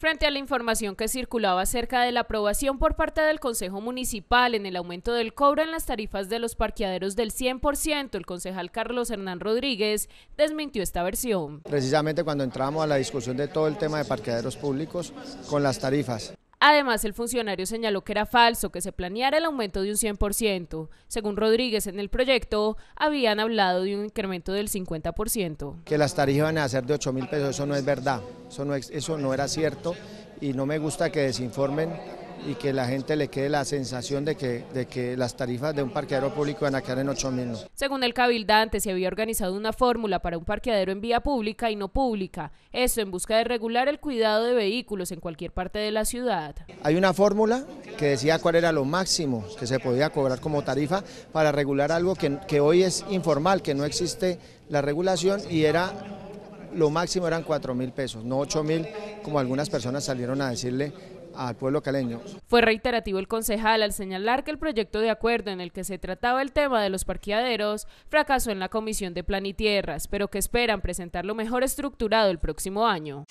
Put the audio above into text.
frente a la información que circulaba acerca de la aprobación por parte del Consejo Municipal en el aumento del cobro en las tarifas de los parqueaderos del 100%, el concejal Carlos Hernán Rodríguez desmintió esta versión. Precisamente cuando entramos a la discusión de todo el tema de parqueaderos públicos con las tarifas. Además, el funcionario señaló que era falso que se planeara el aumento de un 100%. Según Rodríguez, en el proyecto habían hablado de un incremento del 50%. Que las tarifas van a ser de 8 mil pesos, eso no es verdad. Eso no, eso no era cierto y no me gusta que desinformen y que la gente le quede la sensación de que, de que las tarifas de un parqueadero público van a quedar en ocho mil. Según el cabildante, se había organizado una fórmula para un parqueadero en vía pública y no pública. Eso en busca de regular el cuidado de vehículos en cualquier parte de la ciudad. Hay una fórmula que decía cuál era lo máximo que se podía cobrar como tarifa para regular algo que, que hoy es informal, que no existe la regulación y era lo máximo eran 4 mil pesos, no 8 mil, como algunas personas salieron a decirle al pueblo caleño. Fue reiterativo el concejal al señalar que el proyecto de acuerdo en el que se trataba el tema de los parqueaderos fracasó en la Comisión de Plan y Tierras, pero que esperan presentar lo mejor estructurado el próximo año.